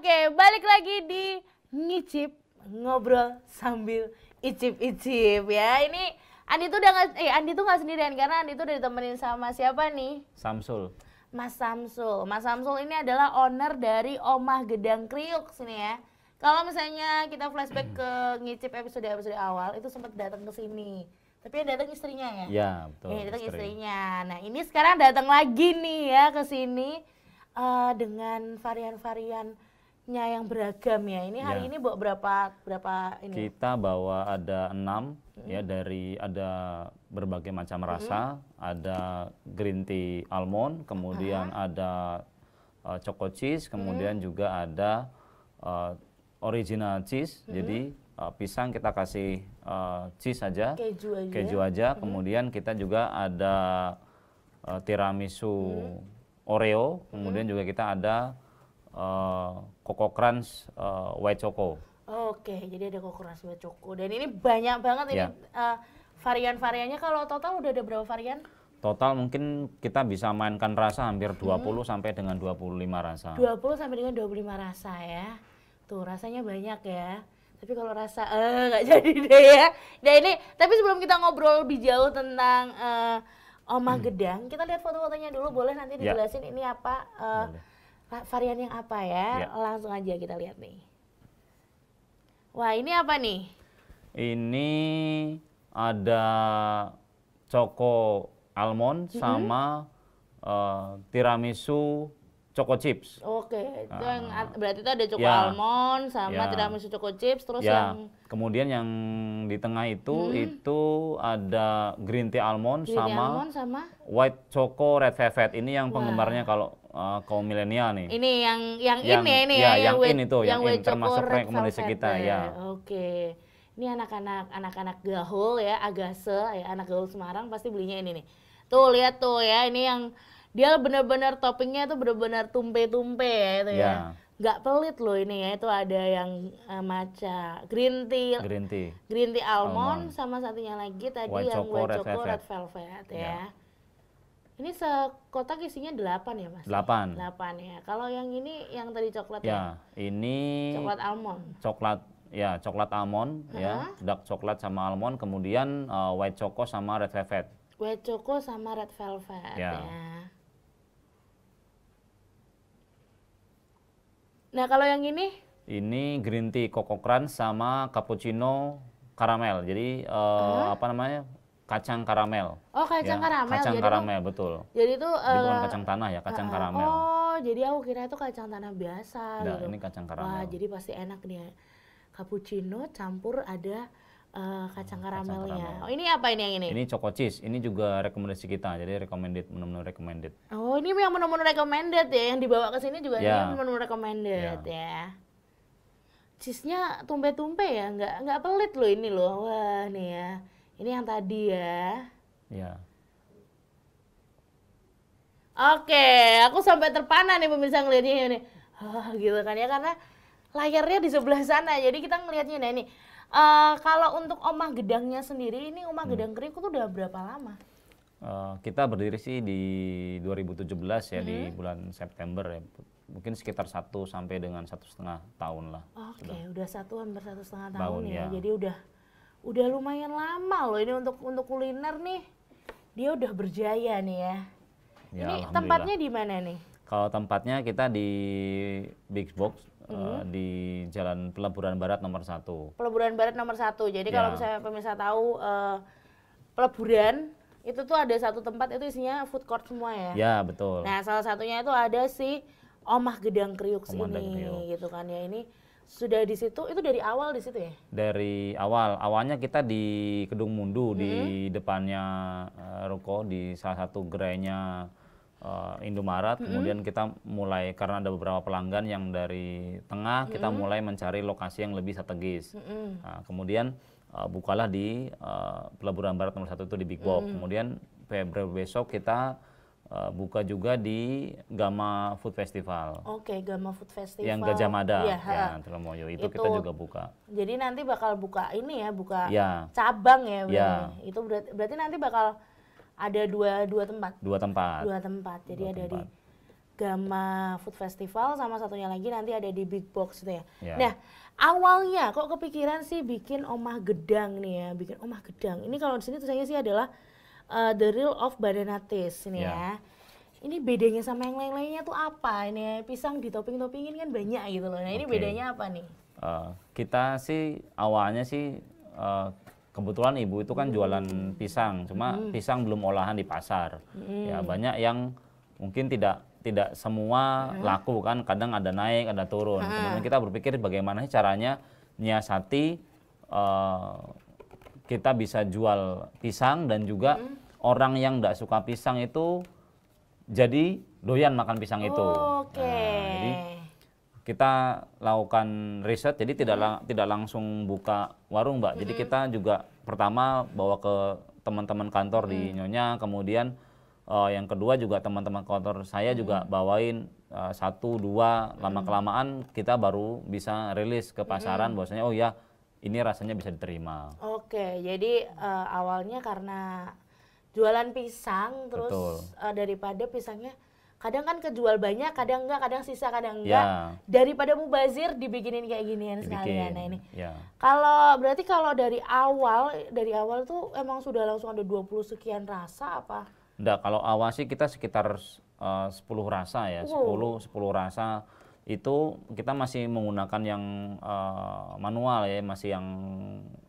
Oke, balik lagi di ngicip ngobrol sambil icip-icip ya. Ini Andi tuh udah gak, eh Andi tuh nggak sendirian karena Andi tuh udah ditemenin sama siapa nih? Samsul. Mas Samsul. Mas Samsul ini adalah owner dari Omah Gedang Kriuk sini ya. Kalau misalnya kita flashback ke ngicip episode-episode awal itu sempat datang ke sini. Tapi yang datang istrinya ya? Iya, betul. Ya, datang istri. istrinya. Nah, ini sekarang datang lagi nih ya ke sini uh, dengan varian-varian nya yang beragam ya. Ini hari ya. ini bawa berapa berapa ini? Kita bawa ada enam mm-hmm. ya dari ada berbagai macam rasa, mm-hmm. ada green tea almond, kemudian uh ada uh, choco cheese, kemudian mm-hmm. juga ada uh, original cheese. Mm-hmm. Jadi uh, pisang kita kasih uh, cheese aja, keju aja, keju aja. Mm-hmm. kemudian kita juga ada uh, tiramisu mm-hmm. Oreo, kemudian mm-hmm. juga kita ada uh, Coco Crunch uh, White Choco. Oke, jadi ada Coco Crunch White Choco. Dan ini banyak banget yeah. ini uh, varian-variannya. Kalau total udah ada berapa varian? Total mungkin kita bisa mainkan rasa hampir 20 hmm. sampai dengan 25 rasa. 20 sampai dengan 25 rasa ya. Tuh rasanya banyak ya. Tapi kalau rasa eh nggak jadi deh ya. Nah ini tapi sebelum kita ngobrol lebih jauh tentang uh, Omah hmm. Gedang, kita lihat foto-fotonya dulu boleh nanti ya. dijelasin ya. ini apa uh, varian yang apa ya? ya. Langsung aja kita lihat nih. Wah, ini apa nih? Ini ada coko almond mm -hmm. sama uh, tiramisu Choco chips. Oke, okay. itu uh, yang berarti itu ada choco ya, almond sama ya. tidak tiramisu choco chips, terus ya, yang kemudian yang di tengah itu hmm. itu ada green tea almond green sama, tea almond sama white choco red velvet. Ini yang penggemarnya kalau uh, kaum milenial nih. Ini yang yang, yang ini ini ya, yang, yang in itu yang, yang in, termasuk rekomendasi kita ya. Oke. Okay. Ini anak-anak anak-anak gaul ya, agase ya, anak gaul Semarang pasti belinya ini nih. Tuh lihat tuh ya, ini yang dia benar-benar toppingnya itu benar-benar tumpe-tumpe ya itu yeah. ya nggak pelit loh ini ya itu ada yang uh, matcha green tea green tea green tea almond, almond. sama satunya lagi tadi white yang white choco red, red velvet ya yeah. ini sekotak isinya delapan ya mas delapan delapan ya kalau yang ini yang tadi coklat yeah. ya ini coklat almond coklat ya coklat almond uh -huh. ya dark coklat sama almond kemudian uh, white choco sama red velvet white choco sama red velvet yeah. ya, ya. Nah, kalau yang ini? Ini green tea Coco Crunch sama cappuccino karamel. Jadi uh, eh, huh? apa namanya? kacang karamel. Oh, kacang ya, karamel. Kacang jadi karamel, itu, betul. Jadi itu uh, jadi bukan eh, kacang tanah ya, kacang uh, karamel. Oh, jadi aku kira itu kacang tanah biasa. Nah, gitu. ini kacang karamel. Wah, jadi pasti enak nih ya. Cappuccino campur ada Eh, kacang karamelnya. Karamel. Oh ini apa ini yang ini? Ini choco cheese. Ini juga rekomendasi kita. Jadi recommended menu-menu recommended. Oh ini yang menu-menu recommended ya yang dibawa ke sini juga yeah. ini menu-menu recommended yeah. ya. Cheese-nya tumpe-tumpe ya, nggak nggak pelit loh ini loh. Wah nih ya. Ini yang tadi ya. Ya. Yeah. Oke, okay. aku sampai terpana nih pemirsa ngeliatnya ini. Oh, gitu kan ya karena layarnya di sebelah sana. Jadi kita ngelihatnya nih ini Uh, kalau untuk omah gedangnya sendiri, ini omah hmm. gedang kerikut tuh udah berapa lama? Uh, kita berdiri sih di 2017 ya, hmm. di bulan September ya. Mungkin sekitar satu sampai dengan satu setengah tahun lah. Oke, okay, udah. udah satu hampir satu setengah tahun, tahun ya. ya. Jadi udah udah lumayan lama loh ini untuk untuk kuliner nih. Dia udah berjaya nih ya. ya ini tempatnya di mana nih? Kalau tempatnya kita di Big Box Uh, di Jalan Peleburan Barat nomor satu. Peleburan Barat nomor satu. Jadi ya. kalau misalnya pemirsa tahu uh, eh, Peleburan itu tuh ada satu tempat itu isinya food court semua ya. Ya betul. Nah salah satunya itu ada si Omah Gedang Kriuk Omah ini Kriuk. gitu kan ya ini sudah di situ itu dari awal di situ ya. Dari awal awalnya kita di Kedung Mundu hmm. di mm-hmm. depannya uh, ruko di salah satu gerainya uh, Indomaret, mm -hmm. kemudian kita mulai karena ada beberapa pelanggan yang dari tengah, mm -hmm. kita mulai mencari lokasi yang lebih strategis. Mm -hmm. nah, kemudian uh, bukalah di uh, Pelabuhan Barat nomor satu itu di Big Bob. Mm -hmm. Kemudian Februari besok kita uh, buka juga di Gama Food Festival. Oke, okay, Gama Food Festival. Yang Gajah Mada, iya, ya, ya Itu, itu kita juga buka. Jadi nanti bakal buka ini ya, buka ya. cabang ya. ya. Itu berarti, berarti nanti bakal ada dua dua tempat. Dua tempat. Dua tempat. Jadi dua ada tempat. di Gama Food Festival sama satunya lagi nanti ada di Big Box itu ya. Yeah. Nah, awalnya kok kepikiran sih bikin omah gedang nih ya, bikin omah gedang. Ini kalau di sini tulisannya sih adalah uh, The Real of Bananatis ini yeah. ya. Ini bedanya sama yang lain-lainnya tuh apa? Ini pisang di topping-toppingin kan banyak gitu loh. Nah, okay. ini bedanya apa nih? Uh, kita sih awalnya sih uh, kebetulan ibu itu kan hmm. jualan pisang cuma hmm. pisang belum olahan di pasar ya hmm. banyak yang mungkin tidak tidak semua laku kan kadang ada naik ada turun kemudian kita berpikir bagaimana caranya nyiasati uh, kita bisa jual pisang dan juga orang yang tidak suka pisang itu jadi doyan makan pisang oh, itu. Oke. Okay. Nah, kita lakukan riset jadi tidak mm-hmm. lang tidak langsung buka warung mbak jadi mm-hmm. kita juga pertama bawa ke teman-teman kantor di mm-hmm. nyonya kemudian uh, yang kedua juga teman-teman kantor saya juga bawain uh, satu dua lama kelamaan kita baru bisa rilis ke pasaran bahwasanya oh ya ini rasanya bisa diterima oke jadi uh, awalnya karena jualan pisang terus Uh, daripada pisangnya kadang kan kejual banyak, kadang enggak, kadang sisa, kadang enggak. Ya. Yeah. Daripada mubazir dibikinin kayak ginian Dibikin. sekalian nah ini. Yeah. Kalau berarti kalau dari awal, dari awal tuh emang sudah langsung ada 20 sekian rasa apa? Enggak, kalau awal sih kita sekitar eh, uh, 10 rasa ya, wow. 10 10 rasa itu kita masih menggunakan yang uh, manual ya, masih yang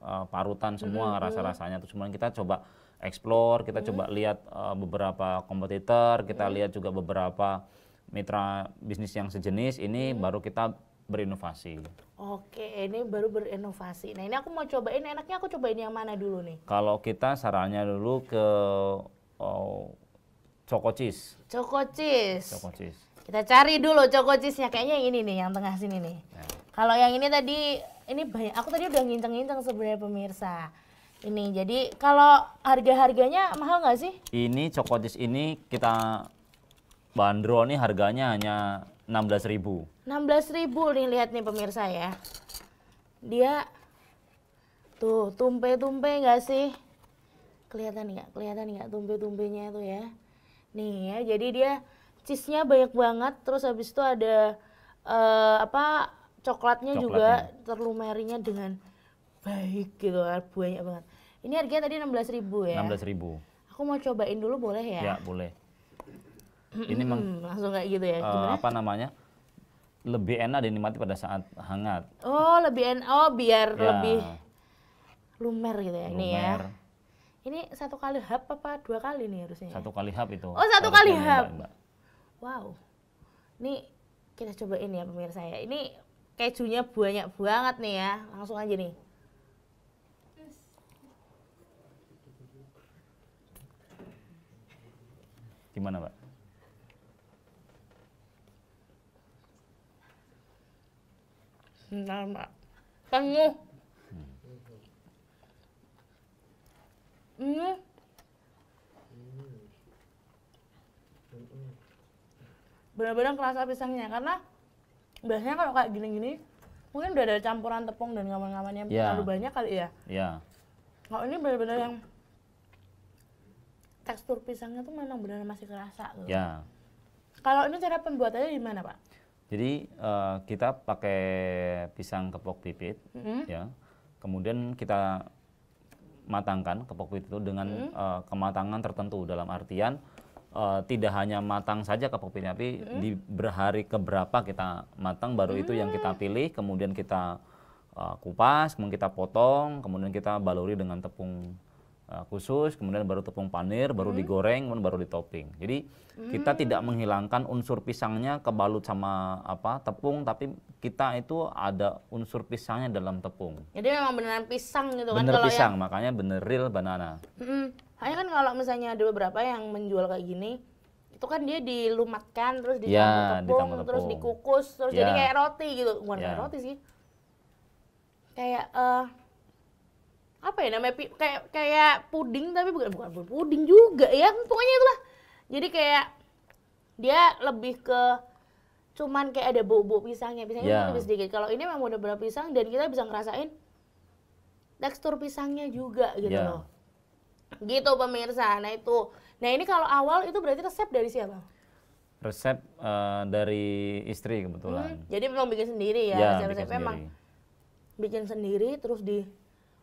uh, parutan semua mm -hmm. rasa-rasanya terus kemudian kita coba explore, kita hmm. coba lihat uh, beberapa kompetitor, kita hmm. lihat juga beberapa mitra bisnis yang sejenis ini hmm. baru kita berinovasi. Oke, ini baru berinovasi. Nah, ini aku mau cobain enaknya aku cobain yang mana dulu nih? Kalau kita sarannya dulu ke oh, Choco Cheese. Choco Cheese. Choco Cheese. Kita cari dulu Choco Cheese-nya kayaknya yang ini nih, yang tengah sini nih. Ya. Kalau yang ini tadi ini banyak aku tadi udah nginceng-nginceng sebenarnya pemirsa ini jadi kalau harga-harganya mahal nggak sih ini cokotis ini kita bandrol nih harganya hanya 16.000 16.000 nih lihat nih pemirsa ya dia tuh tumpe-tumpe nggak sih kelihatan nggak kelihatan nggak tumpe-tumpenya itu ya nih ya jadi dia cheese-nya banyak banget terus habis itu ada uh, apa coklatnya, coklatnya juga terlumerinya dengan baik gitu kan banyak banget ini harganya tadi enam belas ribu ya enam belas ribu aku mau cobain dulu boleh ya ya boleh ini memang langsung kayak gitu ya Uh, apa namanya lebih enak dinikmati pada saat hangat oh lebih enak oh biar ya. lebih lumer gitu ya lumer. ini ya ini satu kali hap apa dua kali nih harusnya ya? satu kali hap itu oh satu kali hap wow ini kita cobain ya pemirsa ya ini kejunya banyak banget nih ya langsung aja nih Gimana, Pak? Bentar, Pak. Penuh. Hmm. bener Benar-benar kerasa pisangnya karena biasanya kalau kayak gini-gini mungkin udah ada campuran tepung dan ngaman-ngaman yang yeah. terlalu banyak kali ya. Iya. Yeah. Kalau ini benar-benar yang tekstur pisangnya tuh memang benar masih kerasa loh. Ya. Kalau ini cara pembuatannya di mana pak? Jadi uh, kita pakai pisang kepok pipit, -hmm. ya. Kemudian kita matangkan kepok pipit itu dengan -hmm. uh, kematangan tertentu dalam artian uh, tidak hanya matang saja kepok pipit, tapi mm di berhari keberapa kita matang baru mm itu yang kita mm-hmm. pilih, kemudian kita uh, kupas, kemudian kita potong, kemudian kita baluri dengan tepung Uh, khusus, kemudian baru tepung panir, baru hmm. digoreng, kemudian baru ditopping. Jadi hmm. kita tidak menghilangkan unsur pisangnya kebalut sama apa tepung, tapi kita itu ada unsur pisangnya dalam tepung. Jadi memang beneran pisang gitu bener kan? Bener pisang, yang... makanya bener real banana. Hmm. Hanya kan kalau misalnya ada beberapa yang menjual kayak gini, itu kan dia dilumatkan, terus ya, ditambah ya, tepung, ditambah tepung, terus dikukus, terus ya. jadi kayak roti gitu. Bukan ya. kayak roti sih. Kayak uh, apa ya namanya kayak kayak puding tapi bukan bukan puding juga ya pokoknya itulah jadi kayak dia lebih ke cuman kayak ada bau-bau pisangnya pisangnya yeah. lebih sedikit kalau ini memang udah berapa pisang dan kita bisa ngerasain tekstur pisangnya juga gitu yeah. loh gitu pemirsa nah itu nah ini kalau awal itu berarti resep dari siapa resep uh, dari istri kebetulan hmm, jadi memang bikin sendiri ya, ya resep-resepnya memang bikin sendiri terus di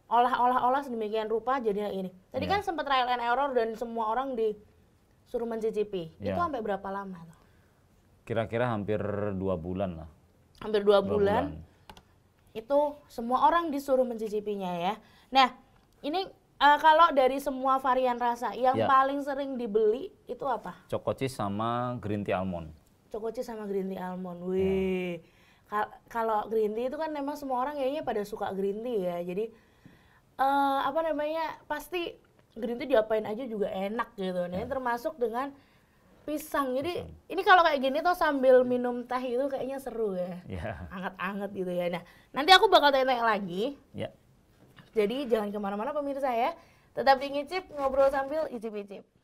olah-olah-olah sedemikian rupa jadinya ini. Tadi yeah. kan sempat trial and error dan semua orang disuruh mencicipi. Yeah. Itu sampai berapa lama? Kira-kira hampir dua bulan lah. Hampir dua, dua bulan. bulan. Itu semua orang disuruh mencicipinya ya. Nah, ini uh, kalau dari semua varian rasa yang yeah. paling sering dibeli itu apa? Cokoci sama green tea almond. Cokoci sama green tea almond. Iya. Wih. Yeah. Kalau green tea itu kan memang semua orang kayaknya pada suka green tea ya. Jadi uh, apa namanya pasti green tea diapain aja juga enak gitu. Nah, iya. termasuk dengan pisang. Jadi pisang. ini kalau kayak gini tuh sambil minum teh itu kayaknya seru ya. Yeah. Anget-anget gitu ya. Nah, nanti aku bakal tanya-tanya lagi. Yeah. Jadi jangan kemana-mana pemirsa ya. Tetap di ngicip, ngobrol sambil icip-icip.